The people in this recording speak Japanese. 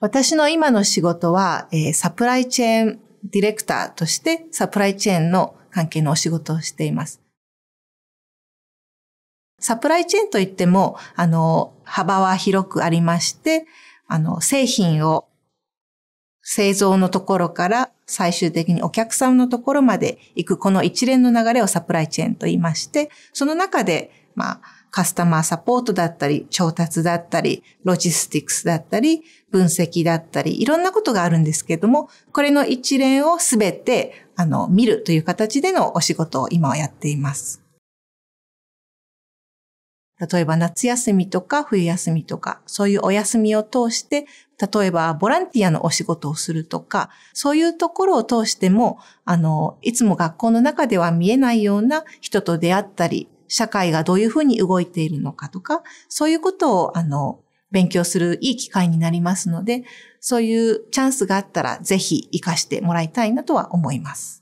私の今の仕事は、えー、サプライチェーンディレクターとしてサプライチェーンの関係のお仕事をしています。サプライチェーンといっても、あの、幅は広くありまして、あの、製品を製造のところから最終的にお客さんのところまで行くこの一連の流れをサプライチェーンと言いまして、その中で、まあ、カスタマーサポートだったり、調達だったり、ロジスティクスだったり、分析だったり、いろんなことがあるんですけども、これの一連をすべて、あの、見るという形でのお仕事を今はやっています。例えば夏休みとか冬休みとか、そういうお休みを通して、例えばボランティアのお仕事をするとか、そういうところを通しても、あの、いつも学校の中では見えないような人と出会ったり、社会がどういうふうに動いているのかとか、そういうことを、あの、勉強するいい機会になりますので、そういうチャンスがあったらぜひ活かしてもらいたいなとは思います。